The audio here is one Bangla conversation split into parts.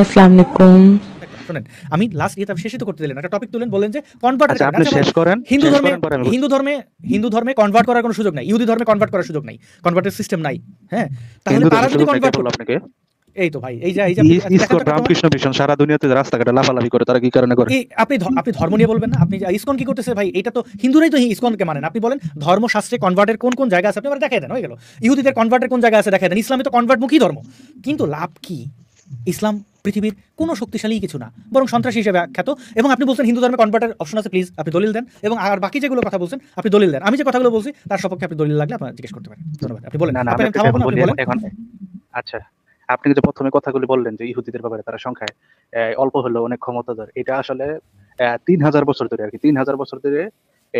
আসসালামু আলাইকুম আমি লাস্ট ইয়েতে শেষই তো করতে দিলেন একটা টপিক তুলেন বলেন যে আচ্ছা, কনভার্ট আপনি শেষ করেন হিন্দু ধর্মে হিন্দু ধর্মে হিন্দু ধর্মে কনভার্ট করার কোনো সুযোগ নাই ইহুদি ধর্মে কনভার্ট করার সুযোগ নাই কনভার্টের সিস্টেম নাই হ্যাঁ তাহলে তারা যদি কনভার্ট করে আপনাকে এই তো ভাই এই যে এই যে ইসকন রামকৃষ্ণ মিশন সারা দুনিয়াতে রাস্তাঘাটে লাফালাফি করে তারা কি কারণে করে আপনি আপনি ধর্ম নিয়ে বলবেন না আপনি ইসকন কি করতেছে ভাই এটা তো হিন্দুরাই তো ইসকনকে মানেন আপনি বলেন ধর্মশাস্ত্রে কনভার্টের কোন কোন জায়গা আছে আপনি আবার দেখাই দেন হয়ে গেল ইহুদিদের কনভার্টের কোন জায়গা আছে দেখাই দেন ইসলামে তো কনভার্টমুখী ধর্ম কিন্তু লাভ কি ইসলাম পৃথিবীর কোনো শক্তিশালী কিছু না বরং সন্ত্রাসী হিসেবে খ্যাত এবং আপনি বলছেন হিন্দু ধর্মে কনভার্টার অপশন আছে প্লিজ আপনি দলিল দেন এবং আর বাকি যেগুলো কথা বলছেন আপনি দলিল দেন আমি যে কথাগুলো বলছি তার সপক্ষে আপনি দলিল লাগলে আপনার জিজ্ঞেস করতে পারেন ধন্যবাদ আপনি বলেন আচ্ছা আপনি যে প্রথমে কথাগুলি বললেন যে ইহুদিদের ব্যাপারে তারা সংখ্যায় অল্প হলেও অনেক ক্ষমতাধর এটা আসলে তিন হাজার বছর ধরে আর কি তিন হাজার বছর ধরে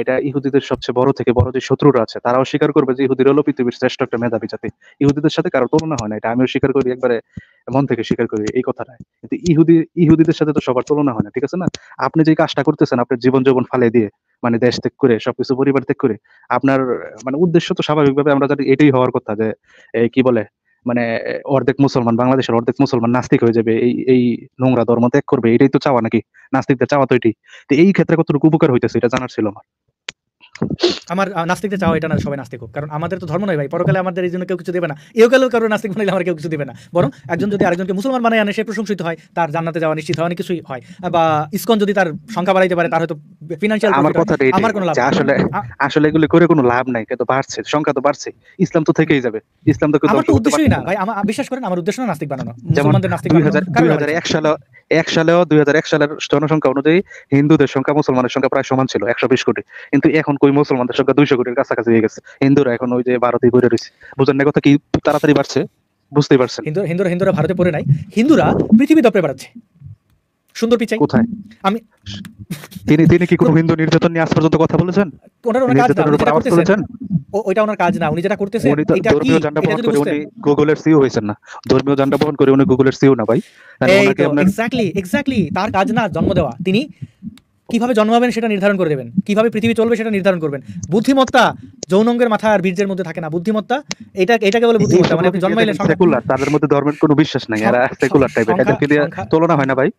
এটা ইহুদিদের সবচেয়ে বড় থেকে বড় যে শত্রুরা আছে তারাও স্বীকার করবে যে ইহুদির হলো পৃথিবীর শ্রেষ্ঠ একটা মেধাবী জাতি ইহুদিদের সাথে কারো তুলনা হয় না এটা আমিও স্বীকার করি একবারে মন থেকে স্বীকার করি এই কথাটা কিন্তু ইহুদি ইহুদিদের সাথে তো সবার তুলনা হয় না ঠিক আছে না আপনি যে কাজটা করতেছেন আপনার জীবন যৌবন ফালে দিয়ে মানে দেশ ত্যাগ করে সবকিছু পরিবার ত্যাগ করে আপনার মানে উদ্দেশ্য তো স্বাভাবিকভাবে আমরা জানি এটাই হওয়ার কথা যে কি বলে মানে অর্ধেক মুসলমান বাংলাদেশের অর্ধেক মুসলমান নাস্তিক হয়ে যাবে এই এই নোংরা ধর্ম ত্যাগ করবে এটাই তো চাওয়া নাকি নাস্তিকদের চাওয়া তো এটি তো এই ক্ষেত্রে কতটুকু উপকার হইতেছে এটা জানার ছিল আমার আমার নাস্তিকদের চাওয়া এটা না সবাই নাস্তিক হোক কারণ আমাদের তো ধর্ম নয় ভাই পরকালে আমাদের এই জন্য কেউ কিছু দেবে না এও কালেও কারো নাস্তিক বানাইলে আমার কেউ কিছু দেবে না বরং একজন যদি আরেকজনকে মুসলমান বানায় আনে সে প্রশংসিত হয় তার জান্নাতে যাওয়া নিশ্চিত হয় অনেক কিছুই হয় বা ইসকন যদি তার সংখ্যা বাড়াইতে পারে তার হয়তো ফিনান্সিয়াল আমার কথা আমার কোনো লাভ আসলে আসলে এগুলো করে কোনো লাভ নাই কিন্তু বাড়ছে সংখ্যা তো বাড়ছে ইসলাম তো থেকেই যাবে ইসলাম তো আমার উদ্দেশ্যই না ভাই আমার বিশ্বাস করেন আমার উদ্দেশ্য না নাস্তিক বানানো মুসলমানদের নাস্তিক বানানো হাজার এক সালে এক সালেও দুই হাজার এক সালের জনসংখ্যা অনুযায়ী হিন্দুদের সংখ্যা মুসলমানের সংখ্যা প্রায় সমান ছিল একশো বিশ কোটি কিন্তু এখন ওই মুসলমানদের সংখ্যা দুইশো কোটির কাছাকাছি হয়ে গেছে হিন্দুরা এখন ওই যে ভারতে ঘুরে রয়েছে বুঝেন না কথা কি তাড়াতাড়ি বাড়ছে বুঝতেই পারছেন হিন্দুরা হিন্দুরা হিন্দুরা ভারতে পড়ে নাই হিন্দুরা পৃথিবী দপড়ে বাড়াচ্ছে সুন্দর পিচাই কোথায় আমি তিনি তিনি কি কোনো হিন্দু নির্যাতন নিয়ে আজ পর্যন্ত কথা বলেছেন ওনার ওনার কাজ না ওইটা ওনার কাজ না উনি যেটা করতেছেন এটা কি উনি গুগলের সিইও হয়েছেন না ধর্মীয় জান্ডা বহন করে উনি গুগলের সিইও না ভাই এক্স্যাক্টলি এক্স্যাক্টলি তার কাজ না জন্ম দেওয়া তিনি কিভাবে জন্মাবেন সেটা নির্ধারণ করে দেবেন কিভাবে পৃথিবী চলবে সেটা নির্ধারণ করবেন বুদ্ধিমত্তা যৌনঙ্গের মাথা আর বীর্যের মধ্যে থাকে না বুদ্ধিমত্তা এটা এটাকে বলে বুদ্ধিমত্তা মানে আপনি জন্মাইলে সেকুলার তাদের মধ্যে ধর্মের কোনো বিশ্বাস নাই এরা সেকুলার টাইপের এদের কি তুলনা হয় না ভাই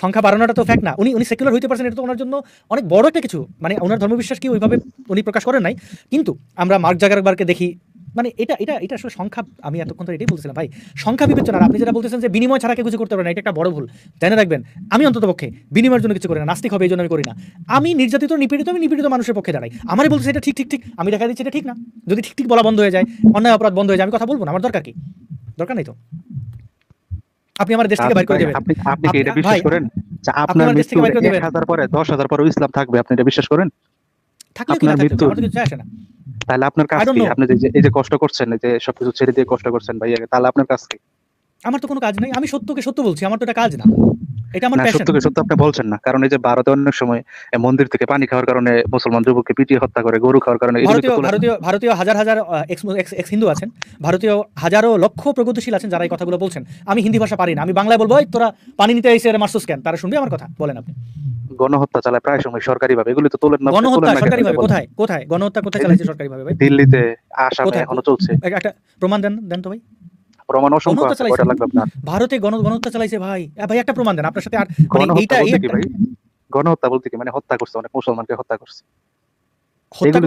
সংখ্যা বাড়ানোটা তো ফ্যাক্ট না উনি উনি সেকুলার হইতে পারছেন এটা তো ওনার জন্য অনেক বড় একটা কিছু মানে ওনার ধর্মবিশ্বাস কি ওইভাবে উনি প্রকাশ করেন নাই কিন্তু আমরা মার্ক জাগারবারকে দেখি মানে এটা এটা এটা আসলে সংখ্যা আমি এতক্ষণ ধরে এটাই বলছিলাম ভাই সংখ্যা বিবেচনা আপনি যেটা বলতেছেন যে বিনিময় ছাড়া কেউ কিছু করতে পারে না এটা একটা বড় ভুল জেনে রাখবেন আমি অন্তত পক্ষে বিনিময়ের জন্য কিছু করি না নাস্তিক হবে এই জন্য আমি করি না আমি নির্যাতিত নিপীড়িত আমি নিপীড়িত মানুষের পক্ষে দাঁড়াই আমারই বলতেছে এটা ঠিক ঠিক ঠিক আমি দেখা দিচ্ছি এটা ঠিক না যদি ঠিক ঠিক বলা বন্ধ হয়ে যায় অন্যায় অপরাধ বন্ধ হয়ে যায় আমি কথা বলবো না আমার দরকার কি দরকার নেই তো আপনি আমার দেশ থেকে বাইর করে দেবেন আপনি আপনি কি এটা বিশ্বাস করেন আপনার দেশ থেকে বাইর করে দেবেন পরে ইসলাম থাকবে আপনি এটা বিশ্বাস করেন থাকলে কি আসে না তাহলে আপনার কাজ কি আপনি যে এই যে কষ্ট করছেন যে সবকিছু ছেড়ে দিয়ে কষ্ট করছেন ভাইয়া তাহলে আপনার কাজ কি আমার তো কোনো কাজ নাই আমি সত্যকে সত্য বলছি আমার তো এটা কাজ না যারা বলছেন আমি হিন্দি ভাষা পারি না আমি বাংলায় বলবো তোরা পানি নিতে এসে মারসুস কেন তারা শুনবে আমার কথা বলেন আপনি গণহত্যা চালায় প্রায় সময় সরকারি ভাবে এগুলি তো তোলেন সরকারি ভাবে কোথায় কোথায় গণহত্যা কোথায় চালাইছে সরকারি ভাবে দিল্লিতে আসা কোথায় চলছে একটা প্রমাণ দেন দেন তো ভাই প্রমাণ অসংখ্য কয়টা লাগবে আপনার ভারতে গণহত্যা চালাইছে ভাই ভাই একটা প্রমাণ দেন আপনার সাথে আর মানে এইটা ভাই গণহত্যা বলতে কি মানে হত্যা করছে অনেক মুসলমানকে হত্যা করছে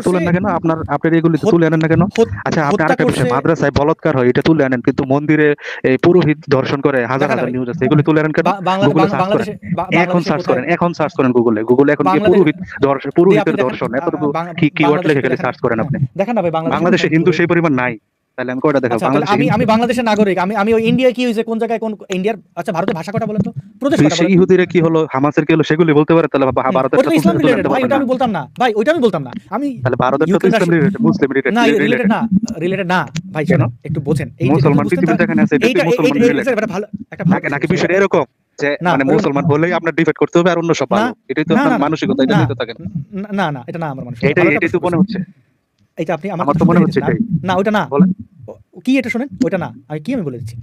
তুলেন না কেন আপনার এগুলি তুলে আনেন না কেন আচ্ছা আপনি আরেকটা বিষয় মাদ্রাসায় বলৎকার হয় এটা তুলে আনেন কিন্তু মন্দিরে এই পুরোহিত দর্শন করে হাজার হাজার নিউজ আছে এগুলি তুলে আনেন কেন গুগলে সার্চ করেন এখন সার্চ করেন এখন সার্চ করেন গুগলে গুগলে এখন কি পুরোহিত দর্শন পুরোহিতের দর্শন এতটুকু কি কিওয়ার্ড লিখে গেলে সার্চ করেন আপনি হ্যাঁ, দেখেন না ভাই বাংলাদেশে হিন্দু সেই পরিমাণ নাই তাহলে আমি দেখাবো আচ্ছা, আমি আমি বাংলাদেশের নাগরিক আমি আমি ওই ইন্ডিয়া কি হয়েছে কোন জায়গায় কোন ইন্ডিয়ার আচ্ছা ভারতের ভাষা কথা বলেন তো প্রদেশ ইহুদিরা কি হলো হামাসের কি হলো সেগুলি বলতে পারে তাহলে হ্যাঁ, ভারতের ভাই ওটা আমি বলতাম না ভাই ওটা আমি বলতাম না আমি তাহলে ভারতের তো ইসলাম রিলেটেড মুসলিম রিলেটেড না রিলেটেড না রিলেটেড না ভাই শোনো একটু বোঝেন এই মুসলমান পৃথিবীতে এখানে আছে এটা মুসলমান রিলেটেড একটা ভালো একটা ভালো নাকি বিষয়টা এরকম যে মানে মুসলমান বলেই আপনার করতে হবে আর অন্য এটাই তো মানসিকতা না না এটা না আমার মানসিকতা এটাই এটা তো মনে হচ্ছে এটা আপনি আমার মনে হচ্ছে না ওটা না কি এটা শোনেন ওটা না আমি কি আমি বলে দিচ্ছি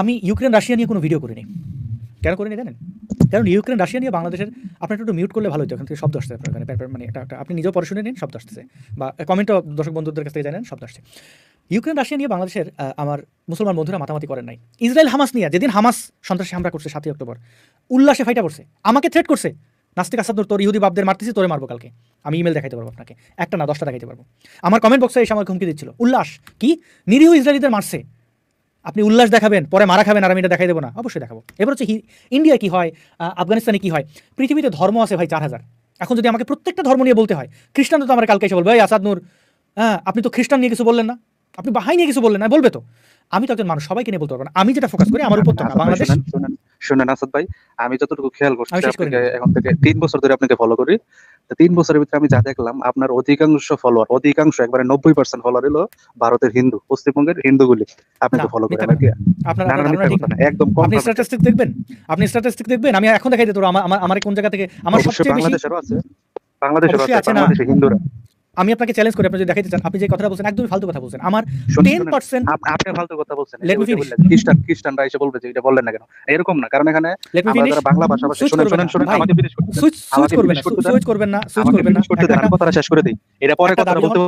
আমি ইউক্রেন রাশিয়া নিয়ে কোনো ভিডিও করিনি কেন করিনি জানেন কারণ ইউক্রেন রাশিয়া নিয়ে বাংলাদেশের আপনার একটু মিউট করলে ভালো হতো থেকে শব্দ মানে আপনি নিজেও পরে শুনে নিন শব্দ আসতেছে বা কমেন্টও দর্শক বন্ধুদের কাছ থেকে জানেন শব্দ আসছে ইউক্রেন রাশিয়া নিয়ে বাংলাদেশের আমার মুসলমান বন্ধুরা মাতামাতি করেন নাই ইসরায়েল হামাস নিয়ে যেদিন হামাস সন্ত্রাসী হামলা করছে সাতই অক্টোবর উল্লাসে ফাইটা করছে আমাকে থ্রেট করছে নাস্তিক আসাদ তোর ইহুদি বাবদের মারতেছি তোরে মারবো কালকে আমি ইমেল দেখাইতে পারবো আপনাকে একটা না দশটা দেখাইতে পারবো আমার কমেন্ট বক্সে এসে আমার হুমকি দিচ্ছিল উল্লাস কি নিরীহ ইসরায়েলিদের মারছে আপনি উল্লাস দেখাবেন পরে মারা খাবেন আর আমি এটা দেখাই দেবো না অবশ্যই দেখাবো এবার হচ্ছে ইন্ডিয়া কি হয় আফগানিস্তানে কি হয় পৃথিবীতে ধর্ম আছে ভাই চার হাজার এখন যদি আমাকে প্রত্যেকটা ধর্ম নিয়ে বলতে হয় খ্রিস্টান তো আমার কালকে এসে বলবো ভাই আসাদ হ্যাঁ আপনি তো খ্রিস্টান নিয়ে কিছু বললেন না আপনি বাহাই নিয়ে কিছু বললেন না বলবে তো আমি তো একজন মানুষ সবাইকে নিয়ে বলতে পারবো আমি যেটা ফোকাস করি আমার উপর বাংলাদেশ শুনেন আসাদ ভাই আমি যতটুকু খেয়াল করছি এখন থেকে তিন বছর ধরে আপনাকে ফলো করি তিন বছরের ভিতরে আমি যা দেখলাম আপনার অধিকাংশ ফলোয়ার অধিকাংশ একবারে নব্বই পার্সেন্ট ফলোয়ার হলো ভারতের হিন্দু পশ্চিমবঙ্গের হিন্দুগুলি আপনাকে ফলো করে একদম আপনি স্ট্যাটিস্টিক দেখবেন আপনি স্ট্যাটিস্টিক দেখবেন আমি এখন দেখাই দিতে আমার আমার কোন জায়গা থেকে আমার সবচেয়ে বেশি আছে বাংলাদেশেরও আছে বাংলাদেশে হিন্দুরা আমি আপনাকে চ্যালেঞ্জ করি আপনি যদি দেখাতে চান আপনি যে কথাটা বলছেন একদমই ফালতু কথা বলছেন আমার 10% আপনি ফালতু কথা বলছেন লেট মি ফিনিশ খ্রিস্টান খ্রিস্টান রাইসে বলবে যে এটা বললেন না কেন এরকম না কারণ এখানে আমরা বাংলা ভাষা ভাষা শুনেন শুনেন শুনেন আমাকে ফিনিশ করতে সুইচ করবেন না সুইচ করবেন না সুইচ করবেন না কথাটা শেষ করে দেই এটা পরে কথা বলতে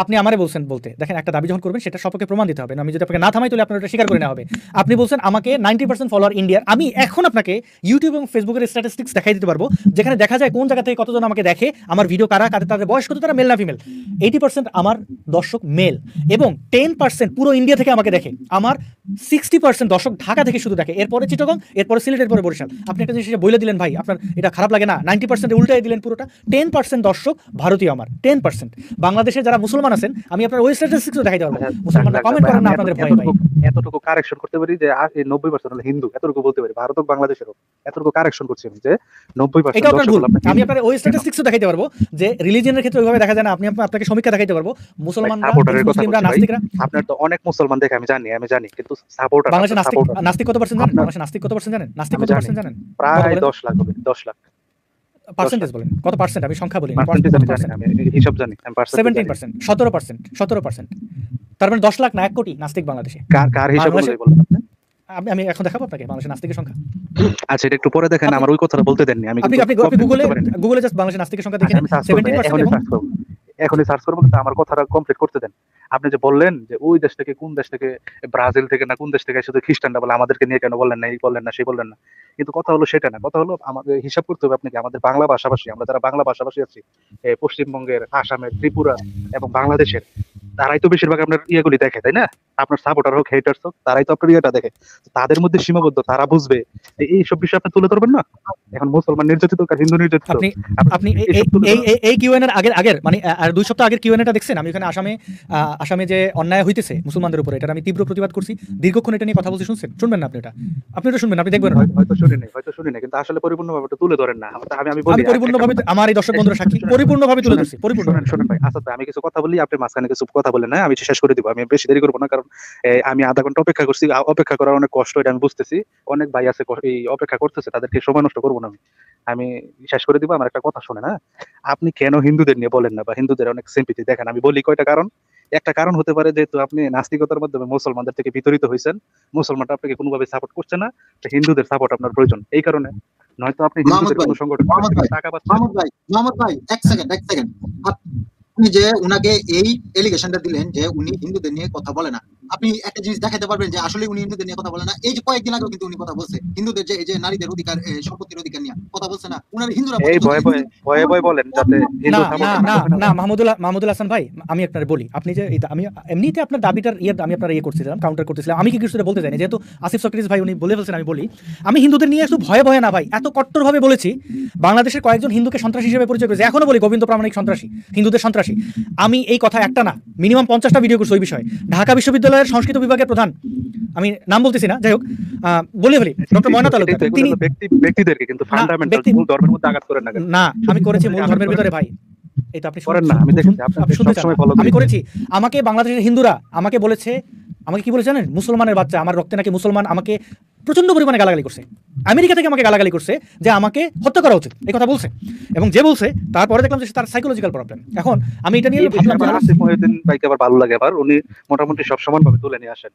আপনি আমারে বলছেন বলতে দেখেন একটা দাবি যখন করবেন সেটা সবকে প্রমাণ দিতে হবে আমি যদি আপনাকে না থামাই তাহলে আপনার স্বীকার করে নেওয়া হবে আপনি বলছেন আমাকে নাইনটি পার্সেন্ট ফলোয়ার ইন্ডিয়ার আমি এখন আপনাকে ইউটিউব এবং ফেসবুকের স্ট্যাটিস্টিক্স দেখাই দিতে পারবো যেখানে দেখা যায় কোন জায়গা থেকে কতজন আমাকে দেখে আমার ভিডিও কারা কাদের তাদের বয়স কত তারা মেল না ফিমেল এইটি পার্সেন্ট আমার দর্শক মেল এবং টেন পার্সেন্ট পুরো ইন্ডিয়া থেকে আমাকে দেখে আমার সিক্সটি পার্সেন্ট দর্শক ঢাকা থেকে শুধু দেখে এরপরে চিটগং এরপরে সিলেট এরপরে বরিশাল আপনি একটা জিনিস বলে দিলেন ভাই আপনার এটা খারাপ লাগে না নাইনটি পার্সেন্ট উল্টাই দিলেন পুরোটা টেন পার্সেন্ট দর্শক ভারতীয় আমার টেন পার্সেন্ট বাংলাদেশে যারা মুসলমান মুসলমান আছেন আমি আপনার ওই স্ট্যাটিস্টিক্সও দেখাইতে পারবো হ্যাঁ, মুসলমানরা কমেন্ট করেন না আপনাদের ভয় ভাই এতটুকু কারেকশন করতে পারি যে 90% হলো হিন্দু এতটুকু বলতে পারি ভারত ও বাংলাদেশের এতটুকু কারেকশন করছি আমি যে 90% এটা আপনার ভুল আমি আপনার ওই স্ট্যাটিস্টিক্সও দেখাইতে পারবো যে রিলিজিয়নের ক্ষেত্রে ওইভাবে দেখা যায় না আপনি আপনাকে সমীক্ষা দেখাইতে পারবো মুসলমানরা মুসলিমরা নাস্তিকরা আপনার তো অনেক মুসলমান দেখে আমি জানি আমি জানি কিন্তু সাপোর্টার বাংলাদেশে নাস্তিক নাস্তিক কত পার্সেন্ট জানেন বাংলাদেশে নাস্তিক কত পার্সেন্ট জানেন নাস্তিক কত পার্সেন্ট জানেন প্রায় 10 লাখ হবে 10 লাখ পার্সেন্টেজ বলেন কত পার্সেন্ট আমি সংখ্যা বলি হিসাব জানি 17% 17% তার মানে 10 লাখ না এক কোটি নাস্তিক বাংলাদেশে কার আমি এখন দেখাবো আপনাকে বাংলাদেশের নাস্তিকের সংখ্যা আচ্ছা এটা একটু পরে দেখেন আমার ওই কথাটা বলতে দেননি আমি আপনি আপনি গুগলে গুগলে জাস্ট বাংলাদেশের নাস্তিকের সংখ্যা দেখেন 17% আচ্ছা, এখনই সার্চ করবো কিন্তু আমার কথাটা কমপ্লিট করতে দেন আপনি যে বললেন যে ওই দেশ থেকে কোন দেশ থেকে ব্রাজিল থেকে না কোন দেশ থেকে শুধু খ্রিস্টানরা বলে আমাদেরকে নিয়ে কেন বললেন না এই বললেন না সেই বললেন না কিন্তু কথা হলো সেটা না কথা হলো আমাদের হিসাব করতে হবে আপনাকে আমাদের বাংলা ভাষাভাষী আমরা যারা বাংলা ভাষাভাষী আছি পশ্চিমবঙ্গের আসামের ত্রিপুরা এবং বাংলাদেশের তারাই তো বেশিরভাগ আপনার ইয়েগুলি দেখে তাই না আপনার সাপোর্টার হোক হেটার্স হোক তারাই তো আপনার ইয়েটা দেখে তাদের মধ্যে সীমাবদ্ধ তারা বুঝবে যে এই সব বিষয়ে আপনি তুলে ধরবেন না এখন মুসলমান নির্যাতিত হিন্দু নির্যাতিত আপনি আপনি এই কিউএন এর আগের আগের মানে আর দুই সপ্তাহ আগের কিউএনএটা দেখছেন আমি ওখানে আসামে আসামে যে অন্যায় হইতেছে মুসলমানদের উপরে এটা আমি তীব্র প্রতিবাদ করছি দীর্ঘক্ষণ এটা নিয়ে কথা বলছি শুনছেন শুনবেন না আপনি এটা আপনি এটা শুনবেন আপনি দেখবেন হয়তো শুনি নাই হয়তো শুনি নাই কিন্তু আসলে পরিপূর্ণ ভাবে তুলে ধরেন না আমি আমি বলি আমার এই দর্শক বন্ধুরা সাক্ষী তুলে ধরছি পরিপূর্ণ শুনেন ভাই আচ্ছা আমি কিছু কথা বলি আপনি মাঝখানে কিছু কথা বলেন না হ্যাঁ? আমি শেষ করে দিব আমি বেশি দেরি করবো না কারণ আমি আধা ঘন্টা অপেক্ষা করছি অপেক্ষা করার অনেক কষ্ট এটা আমি বুঝতেছি অনেক ভাই আছে অপেক্ষা করতেছে তাদেরকে সময় নষ্ট করবো না আমি আমি শেষ করে দিব আমার একটা কথা শোনেন হ্যাঁ আপনি কেন হিন্দুদের নিয়ে বলেন না বা হিন্দুদের অনেক সিম্পিটি দেখেন আমি বলি কয়টা কারণ একটা কারণ হতে পারে যেহেতু আপনি নাস্তিকতার মাধ্যমে মুসলমানদের থেকে বিতরিত হয়েছেন মুসলমানরা আপনাকে কোনোভাবে সাপোর্ট করছে না হিন্দুদের সাপোর্ট আপনার প্রয়োজন এই কারণে নয়তো আপনি হিন্দুদের কোনো সংগঠন টাকা পাচ্ছেন ভাই মোহাম্মদ ভাই এক সেকেন্ড এক সেকেন্ড আপনি যে উনাকে এই এলিগেশনটা দিলেন যে উনি হিন্দুদের নিয়ে কথা বলে না আপনি একটা জিনিস দেখাতে পারবেন যে আসলে উনি হিন্দুদের নিয়ে কথা বলে না এই যে কয়েকদিন আগেও কিন্তু উনি কথা বলছে হিন্দুদের যে এই যে নারীদের অধিকার সম্পত্তির অধিকার নিয়ে কথা বলছে না উনার হিন্দুরা এই ভয় ভয় ভয় ভয় বলেন যাতে না না না মাহমুদুল মাহমুদুল হাসান ভাই আমি আপনার বলি আপনি যে আমি এমনিতে আপনার দাবিটার ইয়ে আমি আপনারা ইয়ে করছিলাম কাউন্টার করতেছিলাম আমি কি কিছু বলতে চাইনি যেহেতু আসিফ সক্রিজ ভাই উনি বলে ফেলছেন আমি বলি আমি হিন্দুদের নিয়ে একটু ভয়ে ভয়ে না ভাই এত কট্টরভাবে বলেছি বাংলাদেশের কয়েকজন হিন্দুকে সন্ত্রাসী হিসেবে পরিচয় করেছে এখনো বলি গোবিন্দ প্রামাণিক সন্ত্রাসী হিন্দুদের সন্ত্রাসী আমি এই কথা একটা না মিনিমাম পঞ্চাশটা ভিডিও করছি ওই বিষয়ে ঢাকা বিশ্ববিদ্যালয়ে বিশ্ববিদ্যালয়ের সংস্কৃত বিভাগের প্রধান আমি নাম বলতেছি না যাই হোক বলে ফেলি ডক্টর ময়না তালুকদার তিনি ব্যক্তিদেরকে কিন্তু ফান্ডামেন্টাল মূল ধর্মের মধ্যে আঘাত করেন না না আমি করেছি মূল ধর্মের ভিতরে ভাই এটা আপনি করেন না আমি দেখেন আপনি শুনতে চান আমি করেছি আমাকে বাংলাদেশের হিন্দুরা আমাকে বলেছে আমাকে কি বলে জানেন মুসলমানের বাচ্চা আমার রক্তে নাকি মুসলমান আমাকে প্রচন্ড পরিমাণে গালাগালি করছে আমেরিকা থেকে আমাকে গালাগালি করছে যে আমাকে হত্যা করা উচিত এই কথা বলছে এবং যে বলছে তারপরে দেখলাম যে তার সাইকোলজিক্যাল প্রবলেম এখন আমি এটা নিয়ে ভাইকে আবার ভালো লাগে আবার উনি মোটামুটি সব সমানভাবে তুলে নিয়ে আসেন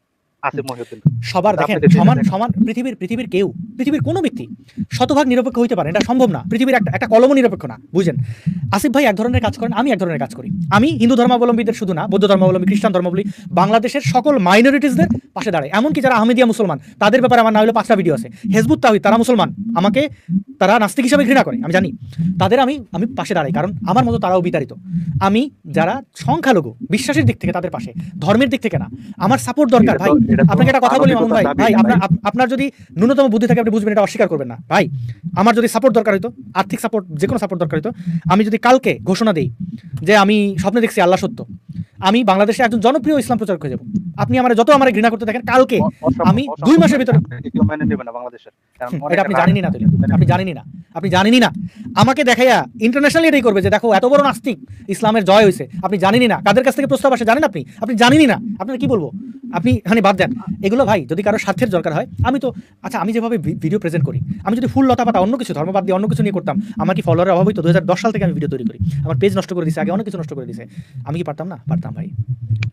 সবার দেখেন সমান সমান পৃথিবীর পৃথিবীর কেউ পৃথিবীর কোনো ব্যক্তি শতভাগ নিরপেক্ষ হইতে পারে এটা সম্ভব না পৃথিবীর একটা একটা কলম নিরপেক্ষ না বুঝেন আসিফ ভাই এক ধরনের কাজ করেন আমি এক ধরনের কাজ করি আমি হিন্দু ধর্মাবলম্বীদের শুধু না বৌদ্ধ ধর্মাবলম্বী খ্রিস্টান ধর্মাবলী বাংলাদেশের সকল মাইনরিটিসদের পাশে দাঁড়ায় এমনকি যারা আহমেদিয়া মুসলমান তাদের ব্যাপারে আমার না হলে পাঁচটা ভিডিও আছে হেজবুত সরি তারা মুসলমান আমাকে তারা নাস্তিক হিসাবে ঘৃণা করে আমি জানি তাদের আমি আমি পাশে দাঁড়াই কারণ আমার মতো তারাও বিতাড়িত আমি যারা সংখ্যালঘু বিশ্বাসের দিক থেকে তাদের পাশে ধর্মের দিক থেকে না আমার সাপোর্ট দরকার ভাই আপনাকে একটা কথা বলি মামুন ভাই ভাই আপনার আপনার যদি ন্যূনতম বুদ্ধি থাকে আপনি বুঝবেন এটা অস্বীকার করবেন না ভাই আমার যদি সাপোর্ট দরকার হতো আর্থিক সাপোর্ট যে কোনো সাপোর্ট দরকার হতো আমি যদি কালকে ঘোষণা দিই যে আমি স্বপ্নে দেখছি আল্লাহ সত্য আমি বাংলাদেশে একজন জনপ্রিয় ইসলাম প্রচার করে যাবো আপনি আমার যত আমার ঘৃণা করতে থাকেন কালকে আমি দুই মাসের ভিতরে এটা আপনি জানেনি না আপনি জানেনি না আপনি জানেনি না আমাকে দেখাইয়া ইন্টারন্যাশনালি এটাই করবে যে দেখো এত বড় নাস্তিক ইসলামের জয় হয়েছে আপনি জানেনি না কাদের কাছ থেকে প্রস্তাব আসে জানেন আপনি আপনি জানেনি না আপনার কি বলবো আপনি হানি বাদ দেন এগুলো ভাই যদি কারো স্বার্থের দরকার হয় আমি তো আচ্ছা আমি যেভাবে ভিডিও প্রেজেন্ট করি আমি যদি ফুল লতা পাতা অন্য কিছু ধর্মবাদ দিয়ে অন্য কিছু নিয়ে করতাম আমার কি ফলোয়ারের অভাবই তো দু সাল থেকে আমি ভিডিও তৈরি করি আমার পেজ নষ্ট করে দিছে আগে অনেক কিছু নষ্ট করে দিছে আমি কি পারতাম না পারতাম না ভাই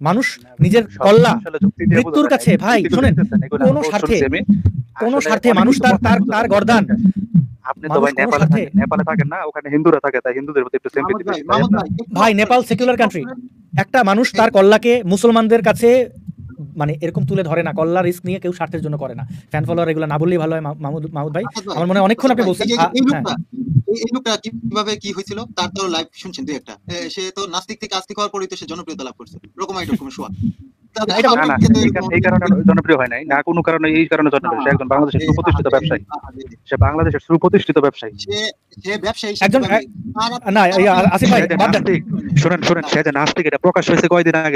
মানুষ নিজের কল্লা মৃত্যুর কাছে ভাই শোনেন কোন স্বার্থে কোন স্বার্থে মানুষ তার তার তার গর্দান ভাই নেপাল সেকুলার কান্ট্রি একটা মানুষ তার কল্লাকে মুসলমানদের কাছে মানে এরকম তুলে ধরে না কল্লা রিস্ক নিয়ে কেউ স্বার্থের জন্য করে না ফ্যান ফলোয়ার এগুলো না বললেই ভালো হয় মাহমুদ মাহমুদ ভাই আচ্ছা, আমার মনে অনেকক্ষণ আপনি আচ্ছা, বলছেন এই লোকটা হ্যাঁ। কিভাবে কি হয়েছিল তার তো লাইভ শুনছেন দুই একটা সে তো নাস্তিক থেকে আস্তিক হওয়ার পরই তো সে জনপ্রিয়তা লাভ করছে এরকম একটা শোয়া এই কারণে ভাই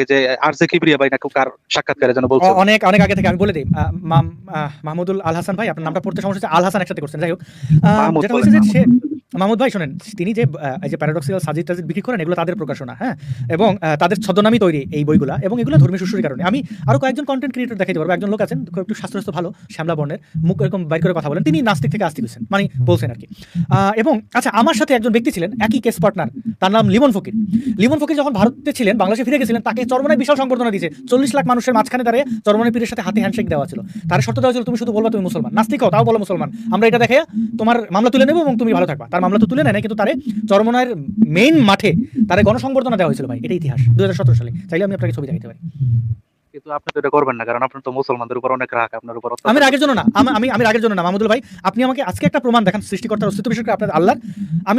যে ভাই কার সাক্ষাৎকারে অনেক অনেক আগে থেকে আমি বলে দিই মাহমুদুল আল হাসান ভাই আপনার নামটা পড়তে সমস্যা আলহাসান আল হাসান একসাথে করছেন যাই হোক মাহমুদ ভাই শোনেন তিনি যে যে প্যারাডক্সিক্যাল সাজিদ টাজিদ বিক্রি করেন এগুলো তাদের প্রকাশনা হ্যাঁ এবং তাদের ছদ্মনামই তৈরি এই বইগুলো এবং এগুলো ধর্মীয় শুশুরির কারণে আমি আরও কয়েকজন কন্টেন্ট ক্রিয়েটর দেখাতে পারবো একজন লোক আছেন একটু স্বাস্থ্য ভালো শ্যামলা বর্ণের মুখ এরকম বাইর করে কথা বলেন তিনি নাস্তিক থেকে আস্তিক হয়েছেন মানে বলছেন আর কি এবং আচ্ছা আমার সাথে একজন ব্যক্তি ছিলেন একই কেস পার্টনার তার নাম লিমন ফকির লিমন ফকির যখন ভারতে ছিলেন বাংলাদেশে ফিরে গেছিলেন তাকে চরমনায় বিশাল সংবর্ধনা দিয়েছে চল্লিশ লাখ মানুষের মাঝখানে দাঁড়িয়ে চরমনায় পীরের সাথে হাতে হ্যান্ডশেক দেওয়া ছিল তার শর্ত দেওয়া ছিল তুমি শুধু বলবা তুমি মুসলমান নাস্তিক হও তাও বলো মুসলমান আমরা এটা দেখে তোমার মামলা তুলে নেবো এবং তুমি ভালো থাকবা তার মামলা তো তুলে নেয় না কিন্তু তার চরমনায়ের মেইন মাঠে তার গণসংবর্ধনা দেওয়া হয়েছিল ভাই এটা ইতিহাস দু সালে চাইলে আমি আপনাকে ছবি দেখাতে পারি অনেক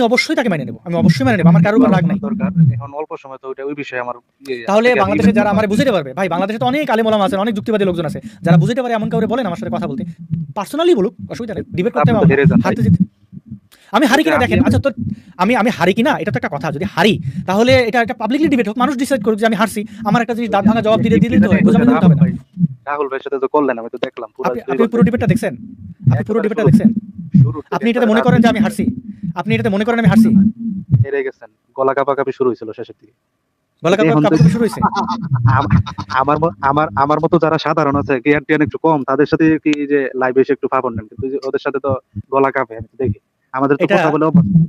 অবশ্যই তাকে আমি অবশ্যই আমার রাগ নাই দরকার এখন অল্প সময় তো ওই বিষয়ে আমার ইয়ে তাহলে বাংলাদেশে যারা আমার বুঝতে পারবে ভাই বাংলাদেশে অনেক অনেক যুক্তিবাদী লোকজন আছে যারা বুঝতে পারে এমন কাউরে বলেন আমার সাথে কথা বলতে পার্সোনালি বলুক অসুবিধা নেই ডিবেট করতে আমি হারি কিনা দেখেন আচ্ছা তো আমি আমি হারি কিনা এটা তো একটা কথা যদি হারি তাহলে এটা একটা পাবলিকলি ডিবেট হোক মানুষ ডিসাইড করুক যে আমি হারছি আমার একটা জিনিস দাঁত ভাঙা জবাব দিয়ে দিলে তো বোঝাবে না রাহুল ভাইয়ের সাথে তো করলেন আমি তো দেখলাম পুরো আপনি পুরো ডিবেটটা দেখছেন আপনি পুরো ডিবেটটা দেখছেন আপনি এটাতে মনে করেন যে আমি হারছি আপনি এটাতে মনে করেন আমি হারছি হেরে গেছেন গলা কাপা কাপি শুরু হয়েছিল শেষের দিকে আমার তো দেখি আমাদের তো কথা বলে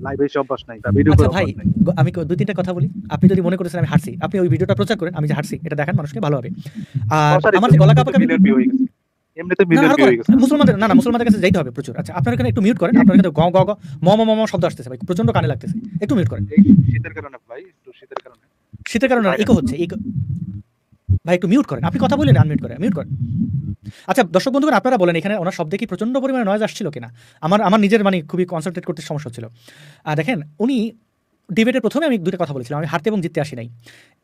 লাইভে সব নাই ভিডিও আচ্ছা ভাই আমি দুই তিনটা কথা বলি আপনি যদি মনে করেন আমি হারছি আপনি ওই ভিডিওটা প্রচার করেন আমি যে হারছি এটা দেখান মানুষকে ভালো হবে আর আমার গলা কাপা কাছে যাইতে হবে প্রচুর আচ্ছা একটু মিউট করেন গ ম ম ম শব্দ ভাই প্রচন্ড কানে লাগতেছে একটু মিউট করেন ভাই শীতের কারণে শীতের কারণে হচ্ছে ভাই একটু মিউট করেন আপনি কথা বলেন আনমিউট করেন মিউট করেন আচ্ছা দর্শক বন্ধুগণ আপনারা বলেন এখানে ওনার শব্দে কি প্রচণ্ড পরিমাণে নয়েজ আসছিল কিনা আমার আমার নিজের মানে খুবই কনসেন্ট্রেট করতে সমস্যা হচ্ছিল দেখেন উনি ডিবেটের প্রথমে আমি দুটো কথা বলেছিলাম আমি হারতে এবং জিততে আসি নাই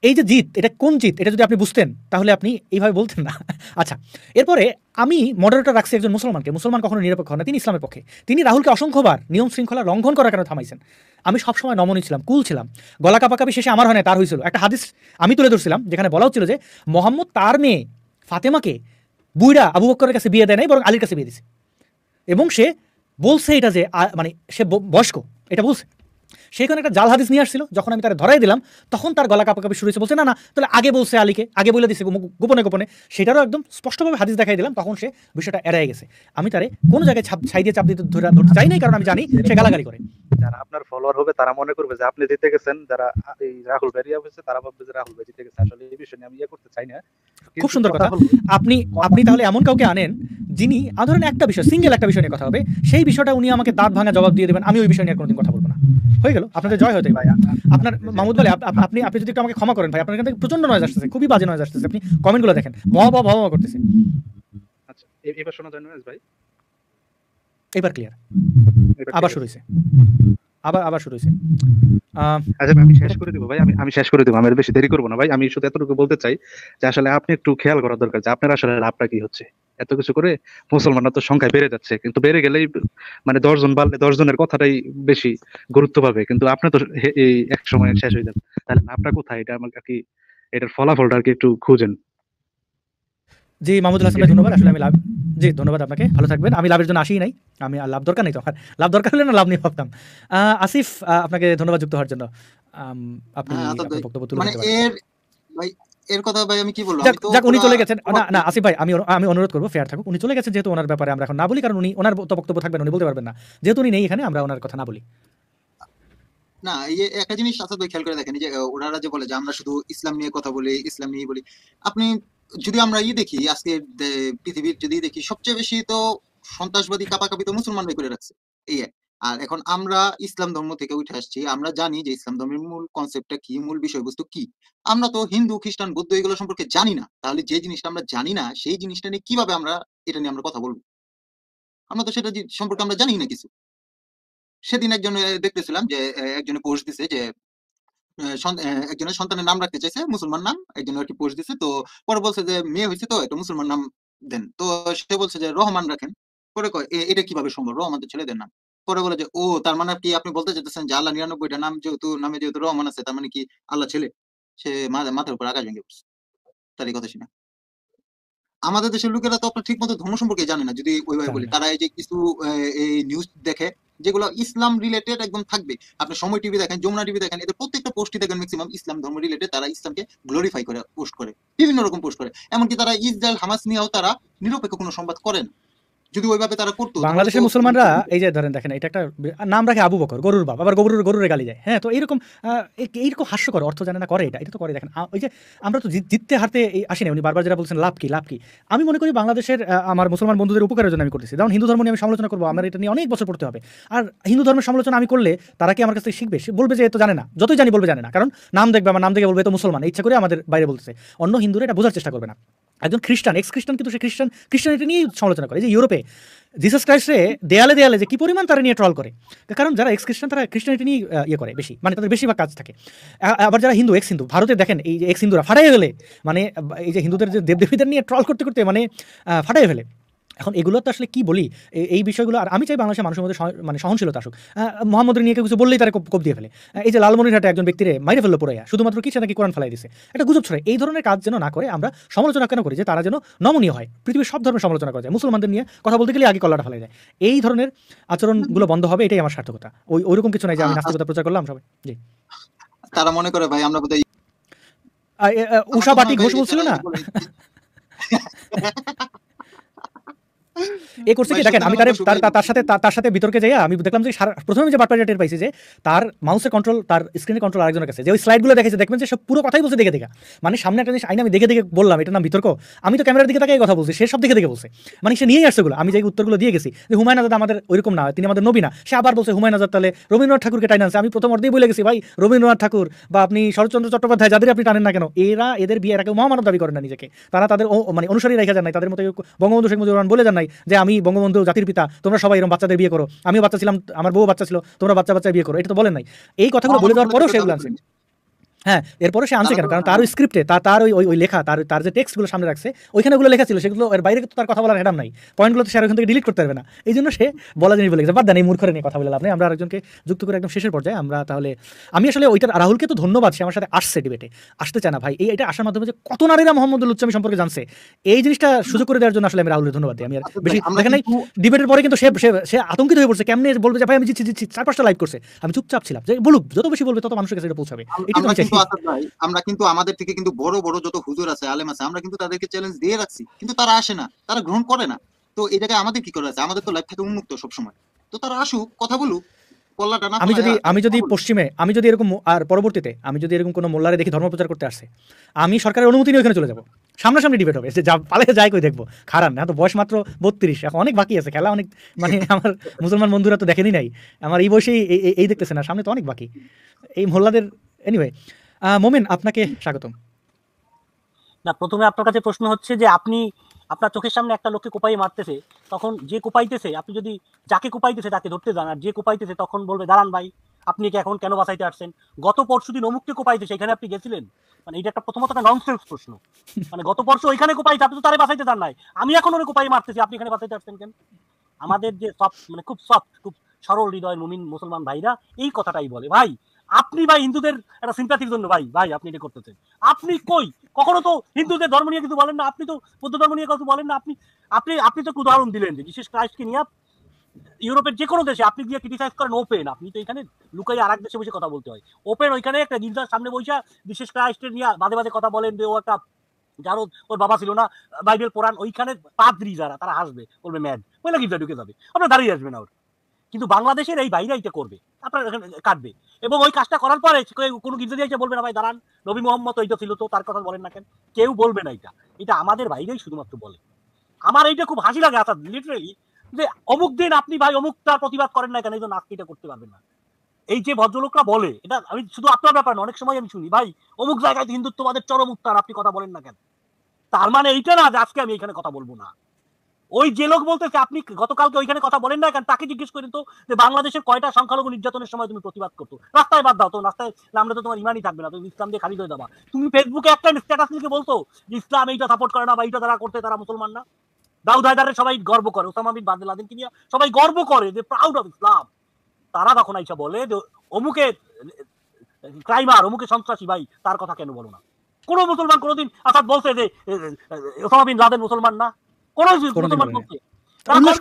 এই যে জিত এটা কোন জিত এটা যদি আপনি বুঝতেন তাহলে আপনি এইভাবে বলতেন না আচ্ছা এরপরে আমি মডারেটর রাখছি একজন মুসলমানকে মুসলমান কখনো নিরপেক্ষ না তিনি ইসলামের পক্ষে তিনি রাহুলকে অসংখ্যবার নিয়ম শৃঙ্খলা লঙ্ঘন করার কারণে থামাইছেন আমি সবসময় নমনী ছিলাম কুল ছিলাম গলা কাপাকাপি শেষে আমার হয় না তার হয়েছিল একটা হাদিস আমি তুলে ধরছিলাম যেখানে বলা হচ্ছিল যে মোহাম্মদ তার মেয়ে ফাতেমাকে বুইরা আবু বক্করের কাছে বিয়ে দেয় নাই বরং আলীর কাছে বিয়ে দিছে এবং সে বলছে এটা যে মানে সে বয়স্ক এটা বলছে সেখানে একটা জাল হাদিস নিয়ে আসছিল যখন আমি তার ধরাই দিলাম তখন তার গলা কাপাকাপি শুরু হয়েছে বলছে না না তাহলে আগে বলছে আলীকে আগে বলে দিছে গোপনে গোপনে সেটারও একদম স্পষ্টভাবে হাদিস দেখাই দিলাম তখন সে বিষয়টা এড়াই গেছে আমি তারে কোনো জায়গায় ছাপ ছাই দিয়ে চাপ দিতে ধরে ধরতে চাই নাই কারণ আমি জানি সে গালাগালি করে যারা আপনার ফলোয়ার হবে তারা মনে করবে যে আপনি জিতে গেছেন যারা এই রাহুল ভাইয়া হয়েছে তারা ভাববে যে রাহুল ভাই জিতে গেছে আসলে এই বিষয়ে আমি ইয়ে করতে চাই না খুব সুন্দর কথা আপনি আপনি তাহলে এমন কাউকে আনেন যিনি ধরেন একটা বিষয় সিঙ্গেল একটা বিষয় নিয়ে কথা হবে সেই বিষয়টা উনি আমাকে দাঁত ভাঙা জবাব দিয়ে দেবেন আমি ওই বিষয় নিয়ে কোনোদিন কথা বলবো না হয়ে গেল আপনাদের জয় হতে ভাই আপনার মাহমুদ বলে আপনি আপনি যদি একটু আমাকে ক্ষমা করেন ভাই আপনার কিন্তু প্রচন্ড নয় আসতেছে খুবই বাজে নয় আসতেছে আপনি কমেন্টগুলো দেখেন মহা বা ভাবা করতেছে আচ্ছা এবার শোনা যায় ভাই এবার ক্লিয়ার আবার শুরু হয়েছে আবার আবার শুরু হয়েছে আচ্ছা আমি শেষ করে দেবো ভাই আমি আমি শেষ করে দেবো আমি বেশি দেরি করবো না ভাই আমি শুধু এতটুকু বলতে চাই যে আসলে আপনি একটু খেয়াল করা দরকার যে আপনার আসলে লাভটা কি হচ্ছে এত কিছু করে মুসলমানরা তো সংখ্যায় বেড়ে যাচ্ছে কিন্তু বেড়ে গেলেই মানে দশজন বাড়লে দশজনের কথাটাই বেশি গুরুত্ব পাবে কিন্তু আপনি তো এই এক সময় শেষ হয়ে যাবে তাহলে লাভটা কোথায় এটা আমার কি এটার ফলাফলটা আর কি একটু খুঁজেন জি মাহমুদুল হাসান ভাই ধন্যবাদ আসলে আমি লাভ জি ধন্যবাদ আপনাকে ভালো থাকবেন আমি লাভের জন্য আসি নাই আমি আর লাভ দরকার নেই তো লাভ দরকার হলে না লাভ নিয়ে ভাবতাম আসিফ আপনাকে ধন্যবাদ যুক্ত হওয়ার জন্য আপনি হ্যাঁ, বক্তব্য তুলে মানে এর এর কথা ভাই আমি কি বলবো যাক উনি চলে গেছেন না না আসিফ ভাই আমি আমি অনুরোধ করবো ফেয়ার থাকুক উনি চলে গেছেন যেহেতু ওনার ব্যাপারে আমরা এখন না বলি কারণ উনি ওনার তো বক্তব্য থাকবেন উনি বলতে পারবেন না যেহেতু উনি নেই এখানে আমরা ওনার কথা না বলি না এই একটা জিনিস আসাদ ভাই খেয়াল করে দেখেন যে ওনারা যে বলে যে আমরা শুধু ইসলাম নিয়ে কথা বলি ইসলাম নিয়ে বলি আপনি যদি আমরা ই দেখি আজকে পৃথিবীর যদি দেখি সবচেয়ে বেশি তো সন্ত্রাসবাদী কাপাকাপি তো মুসলমান করে রাখছে এই আর এখন আমরা ইসলাম ধর্ম থেকে উঠে আসছি আমরা জানি যে ইসলাম ধর্মের মূল কনসেপ্টটা কি মূল বিষয়বস্তু কি আমরা তো হিন্দু খ্রিস্টান বৌদ্ধ এগুলো সম্পর্কে জানি না তাহলে যে জিনিসটা আমরা জানি না সেই জিনিসটা নিয়ে কিভাবে আমরা এটা নিয়ে আমরা কথা বলবো আমরা তো সেটা সম্পর্কে আমরা জানি না কিছু সেদিন একজন দেখতেছিলাম যে একজনে পোস্ট দিছে যে একজনের সন্তানের নাম রাখতে চাইছে মুসলমান নাম একজন আর কি পোস্ট দিছে তো পরে বলছে যে মেয়ে হয়েছে তো এটা মুসলমান নাম দেন তো সে বলছে যে রহমান রাখেন পরে কয় এটা কিভাবে সম্ভব রহমান তো ছেলেদের নাম পরে বলে যে ও তার মানে কি আপনি বলতে চাইতেছেন যে আল্লাহ নিরানব্বইটা নাম যেহেতু নামে যেহেতু রহমান আছে তার মানে কি আল্লাহ ছেলে সে মাথার উপর আকাশ ভেঙে পড়ছে তার এই কথা শুনে আমাদের দেশের লোকেরা তো আপনার ঠিক মতো ধর্ম সম্পর্কে জানে না যদি ওইভাবে বলি তারা এই যে কিছু এই নিউজ দেখে যেগুলো ইসলাম রিলেটেড একদম থাকবে আপনি সময় টিভি দেখেন যমুনা টিভি দেখেন এদের প্রত্যেকটা পোস্টই দেখেন ম্যাক্সিমাম ইসলাম ধর্ম রিলেটেড তারা ইসলামকে গ্লোরিফাই করে পোস্ট করে বিভিন্ন রকম পোস্ট করে এমনকি তারা ইসরায়েল হামাস নিয়েও তারা নিরপেক্ষ কোনো সংবাদ করেন যদি ওইভাবে তারা করতো বাংলাদেশের মুসলমানরা এই যে ধরেন দেখেন এটা একটা নাম রাখে আবু বকর গরুর বাপ আবার গরুর গরুরে গালি যায় হ্যাঁ তো এইরকম এইরকম হাস্যকর অর্থ জানে না করে এটা এটা তো করে দেখেন ওই যে আমরা তো জিততে হারতে আসি না উনি বারবার যারা বলছেন লাভ কি লাভ কি আমি মনে করি বাংলাদেশের আমার মুসলমান বন্ধুদের উপকারের জন্য আমি করতেছি যেমন হিন্দু ধর্ম নিয়ে আমি সমালোচনা করবো আমার এটা নিয়ে অনেক বছর পড়তে হবে আর হিন্দু ধর্মের সমালোচনা আমি করলে তারা কি আমার কাছ থেকে শিখবে সে বলবে যে তো জানে না যতই জানি বলবে জানে না কারণ নাম দেখবে আমার নাম দেখে বলবে তো মুসলমান ইচ্ছা করে আমাদের বাইরে বলতেছে অন্য হিন্দুরা এটা বোঝার চেষ্টা করবে না একজন খ্রিস্টান এক্স খ্রিস্টান কিন্তু সে খ্রিস্টান খ্রিস্টানিটি নিয়েই সমালোচনা করে যে ইউরোপে জিসাস ক্রাইস্টে দেয়ালে দেয়ালে যে কী পরিমাণ তারা নিয়ে ট্রল করে কারণ যারা এক্স খ্রিস্টান তারা খ্রিস্টানিটি নিয়ে ইয়ে করে বেশি মানে তাদের বেশিরভাগ কাজ থাকে আবার যারা হিন্দু এক্স হিন্দু ভারতে দেখেন এই যে এক্স হিন্দুরা ফাটাই ফেলে মানে এই যে হিন্দুদের যে দেবদেবীদের নিয়ে ট্রল করতে করতে মানে ফাটাই ফেলে এখন এগুলো তো আসলে কি বলি এই বিষয়গুলো আর আমি চাই বাংলাদেশের মানুষের মধ্যে মানে সহনশীলতা আসুক মোহাম্মদ নিয়ে কিছু বললেই তারা কোপ দিয়ে ফেলে এই যে লালমনিরহাটে একজন ব্যক্তিরে মাইরে ফেললো পড়াইয়া শুধুমাত্র কি নাকি কোরআন ফেলাই দিছে এটা গুজব ছড়ে এই ধরনের কাজ যেন না করে আমরা সমালোচনা কেন করি যে তারা যেন নমনীয় হয় পৃথিবীর সব ধরনের সমালোচনা করা যায় মুসলমানদের নিয়ে কথা বলতে গেলে আগে কলাটা ফেলে যায় এই ধরনের আচরণগুলো বন্ধ হবে এটাই আমার সার্থকতা ওই ওইরকম কিছু নাই যে আমি আচ্ছা। নাস্তিকতা প্রচার করলাম সবাই জি তারা মনে করে ভাই আমরা বোধহয় উষা বাটি ঘোষ বলছিল না এ করছে কি দেখেন আমি তার তার সাথে তার সাথে বিতর্কে যাই আমি দেখলাম যে প্রথমে যে বাটপাড়িটা টের পাইছি যে তার মাউসের কন্ট্রোল তার স্ক্রিনের কন্ট্রোল আরেকজনের কাছে যে ওই স্লাইডগুলো দেখেছে দেখবেন যে সব পুরো কথাই বলছে দেখে দেখা মানে সামনে একটা জিনিস আইন আমি দেখে দেখে বললাম এটা না বিতর্ক আমি তো ক্যামেরার দিকে তাকে কথা বলছি সে সব দেখে দেখে বলছে মানে সে নিয়েই আসছে আমি যে উত্তরগুলো দিয়ে গেছি যে হুমায়ুন আজাদ আমাদের ওইরকম না তিনি আমাদের নবী না সে আবার বলছে হুমায়ুন আজাদ তাহলে রবীন্দ্রনাথ ঠাকুরকে টাইন আছে আমি প্রথম অর্ধেই বলে গেছি ভাই রবীন্দ্রনাথ ঠাকুর বা আপনি শরৎচন্দ্র চট্টোপাধ্যায় যাদের আপনি টানেন না কেন এরা এদের বিয়ে এরা কেউ মহামানব দাবি করেন না নিজেকে তারা তাদের মানে অনুসারী রেখা যান নাই তাদের মতো বঙ্গবন্ধু শেখ মুজিবুর রহমান বলে যান নাই যে আমি বঙ্গবন্ধু জাতির পিতা তোমরা সবাই এরকম বাচ্চাদের বিয়ে করো আমিও বাচ্চা ছিলাম আমার বউ বাচ্চা ছিল তোমরা বাচ্চা বাচ্চা বিয়ে করো এটা তো বলেন নাই এই কথাগুলো বলে হ্যাঁ, দেওয়ার পরেও সেগুলো আনছেন হ্যাঁ এরপরে সে আনছে কেন কারণ তার ওই স্ক্রিপ্টে তার তার ওই ওই লেখা তার তার যে টেক্সটগুলো সামনে রাখছে ওইখানে ওগুলো লেখা ছিল সেগুলো এর বাইরে তো তার কথা বলার হ্যাডাম নাই পয়েন্টগুলো তো সে ওইখান থেকে ডিলিট করতে পারবে না এই জন্য সে বলা জিনিস বলে গেছে বাদ দেন এই মূর্খরে নিয়ে কথা বলে আপনি আমরা আরেকজনকে যুক্ত করে একদম শেষের পর্যায়ে আমরা তাহলে আমি আসলে ওইটার রাহুলকে তো ধন্যবাদ সে আমার সাথে আসছে ডিবেটে আসতে চায় না ভাই এই এটা আসার মাধ্যমে যে কত নারীরা মোহাম্মদ উচ্চামি সম্পর্কে জানছে এই জিনিসটা সুযোগ করে দেওয়ার জন্য আসলে আমি রাহুলের ধন্যবাদ দিই আমি আর আচ্ছা, বেশি এখানে ডিবেটের পরে কিন্তু সে সে আতঙ্কিত হয়ে পড়ছে কেমনে বলবে যে ভাই আমি জিতছি জিতছি চার পাঁচটা লাইভ করছে আমি চুপচাপ ছিলাম যে বলুক যত বেশি বলবে তত মানুষের কাছে এটা পৌঁছাবে তো কিন্তু আমরা কিন্তু আমাদের থেকে কিন্তু বড় বড় যত হুজুর আছে আলেম আছে আমরা কিন্তু তাদেরকে চ্যালেঞ্জ দিয়ে রাখছি কিন্তু তারা আসে না তারা গ্রহণ করে না তো আমাদের কি আছে আমাদের তো লাইফ উন্মুক্ত সবসময় তো তারা আসুক কথা বলুক আমি যদি আমি যদি পশ্চিমে আমি যদি এরকম আর পরবর্তীতে আমি যদি এরকম কোনো মোল্লারে দেখি ধর্ম প্রচার করতে আসে আমি সরকারের অনুমতি নিয়ে ওখানে চলে যাবো সামনাসামনি ডিবেট হবে যা পালে যাই কই দেখবো খারাপ না তো বয়স মাত্র বত্রিশ এখন অনেক বাকি আছে খেলা অনেক মানে আমার মুসলমান বন্ধুরা তো দেখেনি নাই আমার এই বয়সেই এই দেখতেছে না সামনে তো অনেক বাকি এই মোল্লাদের এনিওয়ে মোমেন আপনাকে স্বাগতম না প্রথমে আপনার কাছে প্রশ্ন হচ্ছে যে আপনি আপনার চোখের সামনে একটা লোককে কোপাই মারতেছে তখন যে কোপাইতেছে আপনি যদি যাকে কোপাইতেছে তাকে ধরতে যান আর যে কোপাইতেছে তখন বলবে দাঁড়ান ভাই আপনি কি এখন কেন বাঁচাইতে আসছেন গত পরশু দিন অমুককে কোপাইতে সেখানে আপনি গেছিলেন মানে এটা একটা প্রথমত একটা ননসেন্স প্রশ্ন মানে গত পরশু ওইখানে কোপাইতে আপনি তো তারে বাঁচাইতে চান নাই আমি এখন ওরে কোপাই মারতেছি আপনি এখানে বাঁচাইতে আসছেন কেন আমাদের যে সফট মানে খুব সফট খুব সরল হৃদয় মুমিন মুসলমান ভাইরা এই কথাটাই বলে ভাই আপনি ভাই হিন্দুদের একটা সিম্প্যাথির জন্য ভাই ভাই আপনি এটা করতেছেন আপনি কই কখনো তো হিন্দুদের ধর্ম নিয়ে কিছু বলেন না আপনি তো বৌদ্ধ ধর্ম নিয়ে কিছু বলেন না আপনি আপনি আপনি তো উদাহরণ দিলেন যে বিশেষ ক্রাইস্টকে নিয়ে ইউরোপের যে কোনো দেশে আপনি গিয়ে ক্রিটিসাইজ করেন ওপেন আপনি তো এখানে লুকাই আর এক দেশে বসে কথা বলতে হয় ওপেন ওইখানে একটা গির্জার সামনে বসে বিশেষ ক্রাইস্টের নিয়ে বাদে বাদে কথা বলেন যে ও একটা যারও ওর বাবা ছিল না বাইবেল পড়ান ওইখানে পাদ্রি যারা তারা আসবে বলবে ম্যাড বললে গির্জা ঢুকে যাবে আপনার দাঁড়িয়ে আসবে না ওর কিন্তু বাংলাদেশের এই বাইরে এটা করবে আপনার কাটবে এবং ওই কাজটা করার পরে কোনো গির্জা দিয়ে বলবে না ভাই দাঁড়ান নবী মোহাম্মদ ওইটা ছিল তো তার কথা বলেন না কেন কেউ বলবে না এটা এটা আমাদের বাইরেই শুধুমাত্র বলে আমার এইটা খুব হাসি লাগে আসার আচ্ছা, লিটারেলি যে অমুক দিন আপনি ভাই অমুক তার প্রতিবাদ করেন না কেন এই জন্য আজকে এটা করতে পারবেন না এই যে ভদ্রলোকরা বলে এটা আমি শুধু আপনার ব্যাপার না অনেক সময় আমি শুনি ভাই অমুক জায়গায় হিন্দুত্ববাদের চরম উত্তার আপনি কথা বলেন না কেন তার মানে এইটা না যে আজকে আমি এখানে কথা বলবো না ওই যে লোক বলতেছে আপনি গতকালকে ওইখানে কথা বলেন না কারণ তাকে জিজ্ঞেস করেন তো যে বাংলাদেশের কয়টা সংখ্যালঘু নির্যাতনের সময় তুমি প্রতিবাদ করতো রাস্তায় বাদ দাও তো রাস্তায় নামলে তো তোমার ইমানই থাকবে না তুমি ইসলাম দিয়ে খারিজ হয়ে যাবা তুমি ফেসবুকে একটা স্ট্যাটাস লিখে বলতো যে ইসলাম এইটা সাপোর্ট করে না বা এইটা তারা করতে তারা মুসলমান না দাউদ হায়দারে সবাই গর্ব করে ওসামা বিন বাদ লাদেনকে নিয়ে সবাই গর্ব করে যে প্রাউড অফ ইসলাম তারা তখন আইসা বলে যে অমুকে ক্রাইমার অমুকে সন্ত্রাসী ভাই তার কথা কেন বলো না কোনো মুসলমান কোনোদিন আসাদ বলছে যে ওসামা বিন লাদেন মুসলমান না হ্যাঁ।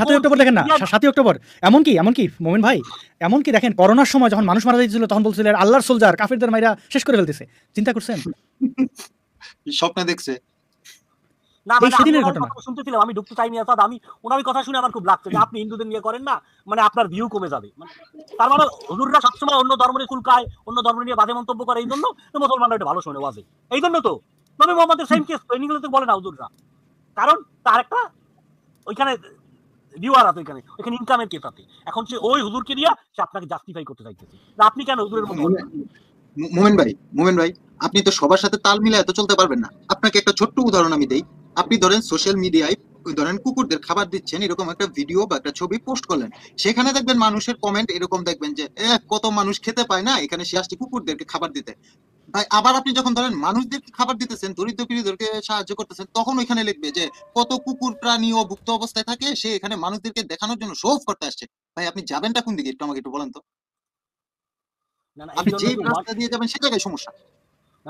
সাতই অক্টোবর দেখেন না সাতই অক্টোবর এমনকি এমনকি মোমেন ভাই এমনকি দেখেন করোনার সময় যখন মানুষ মারা তখন বলছিল আল্লাহর সোলজার কাফিরদের মাইরা শেষ করে ফেলতেছে চিন্তা করছেন স্বপ্নে দেখছে মানে আপনি মানে মানে তো ওই আপনাকে জাস্টিফাই করতে আপনি কেন হুজুরের মোমেন ভাই আপনি তো সবার সাথে তাল মিলায় তো চলতে পারবেন না আপনাকে একটা ছোট্ট উদাহরণ আমি দেই আপনি ধরেন সোশ্যাল মিডিয়ায় ধরেন কুকুরদের খাবার দিচ্ছেন এরকম একটা ভিডিও বা একটা ছবি পোস্ট করলেন সেখানে দেখবেন মানুষের কমেন্ট এরকম দেখবেন যে কত মানুষ খেতে পায় না এখানে সে আসছে কুকুরদেরকে খাবার দিতে আবার আপনি যখন ধরেন মানুষদেরকে খাবার দিতেছেন দরিদ্র পীড়িতদেরকে সাহায্য করতেছেন তখন ওইখানে লিখবে যে কত কুকুর প্রাণী ও ভুক্ত অবস্থায় থাকে সে এখানে মানুষদেরকে দেখানোর জন্য শো করতে আসছে ভাই আপনি যাবেনটা কোন দিকে একটু আমাকে একটু বলেন তো আপনি যে রাস্তা দিয়ে যাবেন সেটাই সমস্যা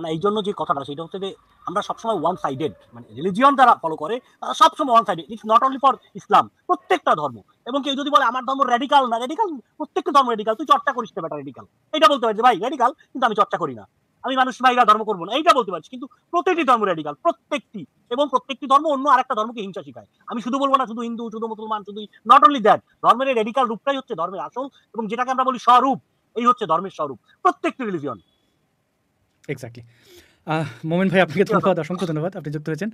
না এই জন্য যে কথাটা সেটা হচ্ছে যে আমরা সবসময় ওয়ান সাইডেড মানে রিলিজিয়ন যারা ফলো করে তারা সবসময় one sided it's not only for Islam প্রত্যেকটা ধর্ম এবং কেউ যদি বলে আমার ধর্ম রেডিকাল না রেডিকাল প্রত্যেকটা ধর্ম রেডিকাল তুই চর্চা করিস না রেডিকাল এটা বলতে পারছি ভাই রেডিকাল কিন্তু আমি চর্চা করি না আমি মানুষ ভাইরা ধর্ম করবো না এইটা বলতে পারছি কিন্তু প্রতিটি ধর্ম রেডিকাল প্রত্যেকটি এবং প্রত্যেকটি ধর্ম অন্য আরেকটা ধর্মকে হিংসা শিখায় আমি শুধু বলবো না শুধু হিন্দু শুধু মুসলমান শুধু নট অনলি দ্যাট ধর্মের রেডিকাল রূপটাই হচ্ছে ধর্মের আসল এবং যেটাকে আমরা বলি স্বরূপ এই হচ্ছে ধর্মের স্বরূপ প্রত্যেকটি রিলিজিয়ন এক্স্যাক্টলি মোমেন ভাই আপনাকে ধন্যবাদ অসংখ্য ধন্যবাদ আপনি যুক্ত হয়েছেন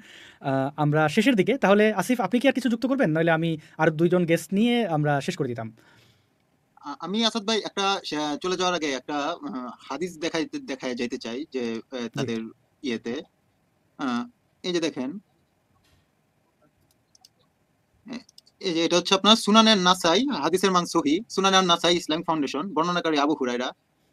আমরা শেষের দিকে তাহলে আসিফ আপনি কি আর কিছু যুক্ত করবেন নাহলে আমি আর দুইজন গেস্ট নিয়ে আমরা শেষ করে দিতাম আমি আসাদ ভাই একটা চলে যাওয়ার আগে একটা হাদিস দেখাই দেখায় যাইতে চাই যে তাদের ইয়েতে এই যে দেখেন এই যে এটা হচ্ছে আপনার সুনানের নাসাই হাদিসের মাংসহি সুনানের নাসাই ইসলাম ফাউন্ডেশন বর্ণনাকারী আবু হুরাইরা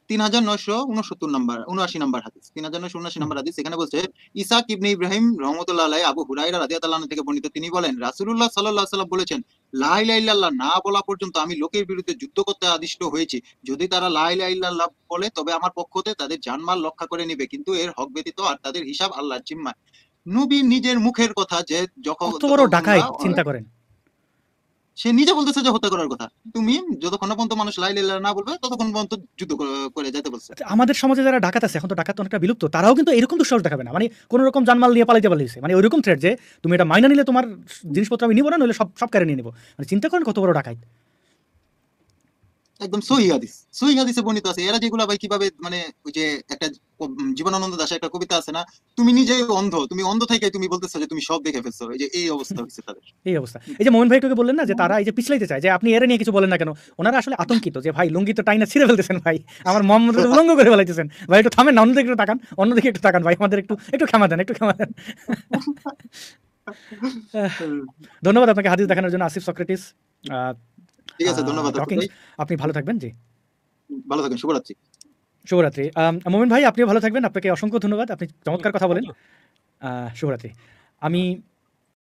তিন হাজার নয়শো উনসত্তর নাম্বার উনআশি নাম্বার হাদিস তিন হাজার নয়শো উনআশি নাম্বার হাদিস এখানে বলছে ইসাক ইবনে ইব্রাহিম রহমতুল্লাহ আলাই আবু হুরাইরা রাদিয়াতাল্লাহ থেকে বর্ণিত তিনি বলেন রাসুলুল্লাহ সাল্লাহ সাল্লাম বলেছেন লাইলা ইল্লাল্লাহ না বলা পর্যন্ত আমি লোকের বিরুদ্ধে যুদ্ধ করতে আদিষ্ট হয়েছি যদি তারা লাইলা ইল্লাল্লাহ বলে তবে আমার পক্ষতে তাদের জানমাল রক্ষা করে নিবে কিন্তু এর হক ব্যতীত আর তাদের হিসাব আল্লাহর জিম্মায় নবী নিজের মুখের কথা যে যখন ডাকায় চিন্তা করেন সে নিজে বলতেছে যে হত্যা করার কথা তুমি যতক্ষণ পর্যন্ত মানুষ লাই লেলা না বলবে ততক্ষণ পর্যন্ত যুদ্ধ করে যেতে বলছে আমাদের সমাজে যারা ডাকাত আছে এখন তো ডাকাত অনেকটা বিলুপ্ত তারাও কিন্তু এরকম দুঃসাহস দেখাবে না মানে কোন রকম জানমাল নিয়ে পালাইতে পালিয়েছে মানে ওইরকম থ্রেট যে তুমি এটা মাইনা নিলে তোমার জিনিসপত্র আমি নিবো না নইলে সব সব কেড়ে নিয়ে নেবো মানে চিন্তা করেন কত বড় ডাকাত একদম সহি হাদিস সহি হাদিসে বর্ণিত আছে এরা যেগুলো ভাই কিভাবে মানে ওই যে একটা জীবনানন্দ দাস একটা কবিতা আছে না তুমি নিজে অন্ধ তুমি অন্ধ থেকে তুমি বলতেছো যে তুমি সব দেখে ফেলছো এই যে এই অবস্থা হয়েছে তাদের এই অবস্থা এই যে মোহন ভাই কাকে বললেন না যে তারা এই যে পিছলাইতে চায় যে আপনি এরা নিয়ে কিছু বলেন না কেন ওনারা আসলে আতঙ্কিত যে ভাই লুঙ্গি তো টাইনা ছিঁড়ে ফেলতেছেন ভাই আমার মম উলঙ্গ করে ফেলাইতেছেন ভাই একটু থামেন না অন্যদিকে একটু তাকান অন্যদিকে একটু তাকান ভাই আমাদের একটু একটু ক্ষমা দেন একটু ক্ষমা দেন ধন্যবাদ আপনাকে হাদিস দেখানোর জন্য আসিফ সক্রেটিস ঠিক আছে ধন্যবাদ আপনি ভালো থাকবেন জি ভালো থাকবেন শুভরাত্রি শুভরাত্রি মোমেন ভাই আপনিও ভালো থাকবেন আপনাকে অসংখ্য ধন্যবাদ আপনি চমৎকার কথা বলেন শুভরাত্রি আমি